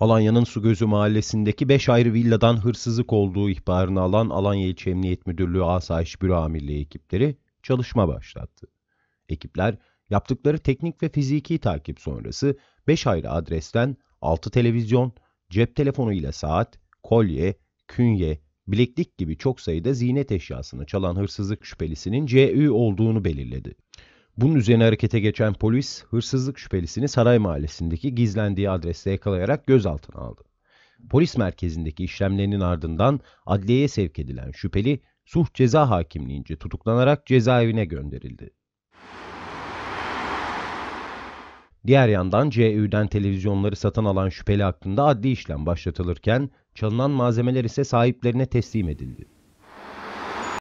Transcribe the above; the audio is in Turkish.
Alanya'nın Sugözü mahallesindeki 5 ayrı villadan hırsızlık olduğu ihbarını alan Alanya İlçe Emniyet Müdürlüğü Asayiş Büro Amirliği ekipleri çalışma başlattı. Ekipler yaptıkları teknik ve fiziki takip sonrası 5 ayrı adresten 6 televizyon, cep telefonu ile saat, kolye, künye, bileklik gibi çok sayıda ziynet eşyasını çalan hırsızlık şüphelisinin CÜ olduğunu belirledi. Bunun üzerine harekete geçen polis hırsızlık şüphelisini Saray Mahallesi'ndeki gizlendiği adreste yakalayarak gözaltına aldı. Polis merkezindeki işlemlerinin ardından adliyeye sevk edilen şüpheli suç ceza hakimliğince tutuklanarak cezaevine gönderildi. Diğer yandan CÜ'den televizyonları satın alan şüpheli hakkında adli işlem başlatılırken çalınan malzemeler ise sahiplerine teslim edildi.